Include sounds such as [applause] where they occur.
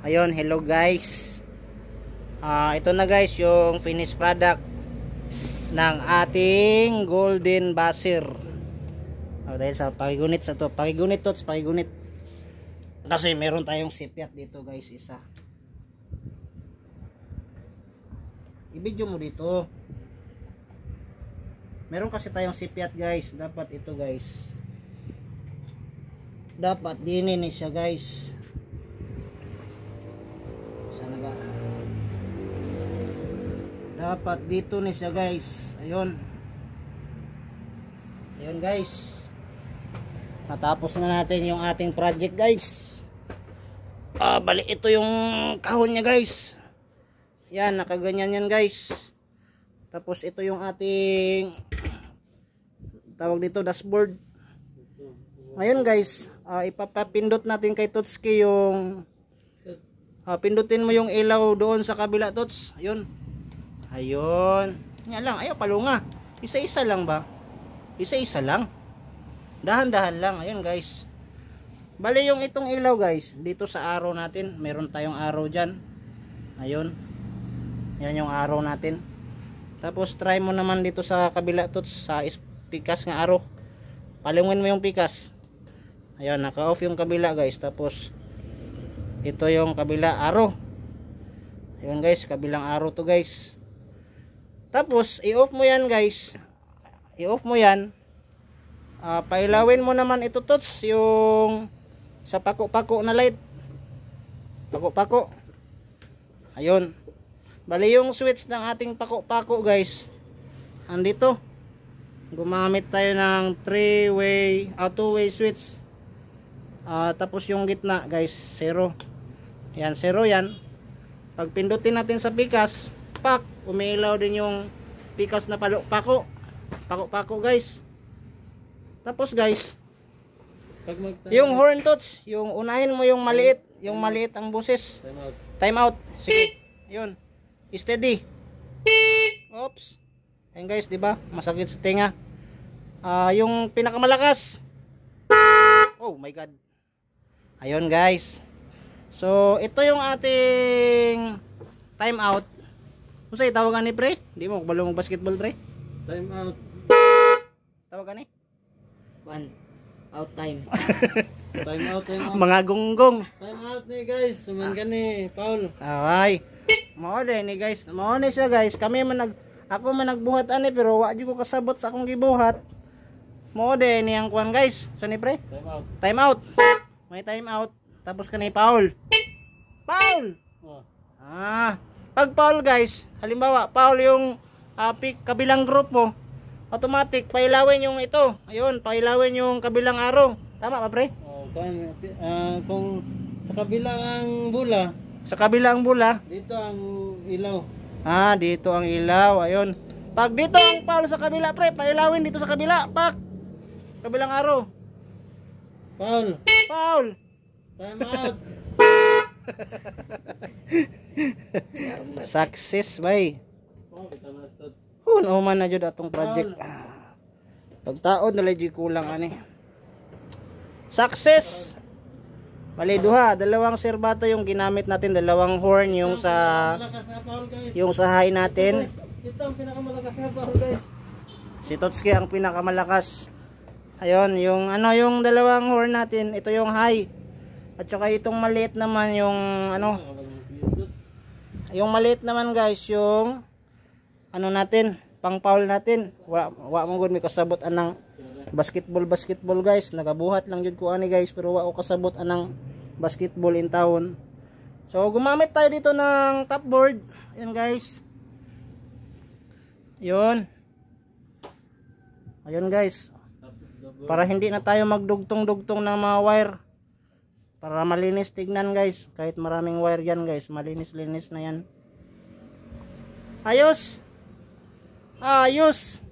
ayun hello guys uh, ito na guys yung finished product ng ating golden basir oh, dahil sa pakigunit sa to pakigunit tots pakigunit kasi meron tayong sipiat dito guys isa i-video mo dito meron kasi tayong sipiat guys dapat ito guys dapat dinin siya guys dapat dito na siya guys ayun ayun guys natapos na natin yung ating project guys ah bali ito yung kahon niya guys yan nakaganyan yan guys tapos ito yung ating tawag dito dashboard ngayon guys uh, ipapapindot natin kay Totski yung uh, pindutin mo yung ilaw doon sa kabila Tots yun Ayun. Yan lang. Ayaw, palunga. Isa-isa lang ba? Isa-isa lang. Dahan-dahan lang. Ayun, guys. Bale, yung itong ilaw, guys. Dito sa araw natin. Meron tayong araw dyan. Ayun. Yan yung araw natin. Tapos, try mo naman dito sa kabila, to. Sa pikas nga araw. Palungan mo yung pikas. Ayun, naka-off yung kabila, guys. Tapos, ito yung kabila araw. Ayun, guys. Kabilang araw to, guys. Tapos, i-off mo yan guys. I-off mo yan. Uh, pailawin mo naman ito tots yung sa pako-pako na light. Pako-pako. Ayun. Bali yung switch ng ating pako-pako guys. Andito. Gumamit tayo ng 3-way, uh, ah, 2-way switch. Uh, tapos yung gitna guys, zero. Yan, zero yan. Pag pindutin natin sa pikas, palukpak umilaw din yung pikas na palukpako pako-pako guys tapos guys yung horn touch yung unahin mo yung maliit yung maliit ang buses time out, time out. sige yun steady oops ayun guys di ba masakit sa tinga uh, yung pinakamalakas oh my god ayun guys so ito yung ating time out Unsa itawag ani pre? Di mo kabalo mag basketball pre. Time out. Tawag ani? One. Out time. [laughs] time out, time out. Mga gunggong. Time out ni guys. Suman ka ni Paul. Away. Mao de ni guys. Mao ni siya guys. Kami man nag ako man nagbuhat ani pero wa ko kasabot sa akong gibuhat. Mao de ni ang kuan guys. So ni pre? Time out. Time out. May time out. Tapos ka ni Paul. Paul. Oh. Ah. Pag Paul guys, halimbawa Paul yung uh, ah, pick, kabilang group mo automatic pailawin yung ito ayun pailawin yung kabilang araw tama ba pre? Oh, kung, uh, ah, kung sa kabilang bula sa kabilang bula dito ang ilaw ah dito ang ilaw ayun pag dito ang Paul sa kabila pre pailawin dito sa kabila pak kabilang araw Paul Paul time out [laughs] [laughs] Success bay. oh, man na jud atong project. Ah. Pagtaod na lagi kulang ani. Success. mali duha, dalawang serbato yung ginamit natin, dalawang horn yung sa yung sa high natin. Ito ang pinakamalakas na power guys. Si Totski ang pinakamalakas. Ayun, yung ano yung dalawang horn natin, ito yung high. At saka itong maliit naman yung ano, yung maliit naman guys, yung ano natin, pang foul natin. Wa wa mo gud mi kasabot anang basketball basketball guys. Nagabuhat lang jud ko ani guys, pero wa ko kasabot anang basketball in town. So gumamit tayo dito ng top board. Ayan guys. Yun. Ayun guys. Para hindi na tayo magdugtong-dugtong ng mga wire para malinis tignan guys kahit maraming wire yan guys malinis linis na yan ayos ayos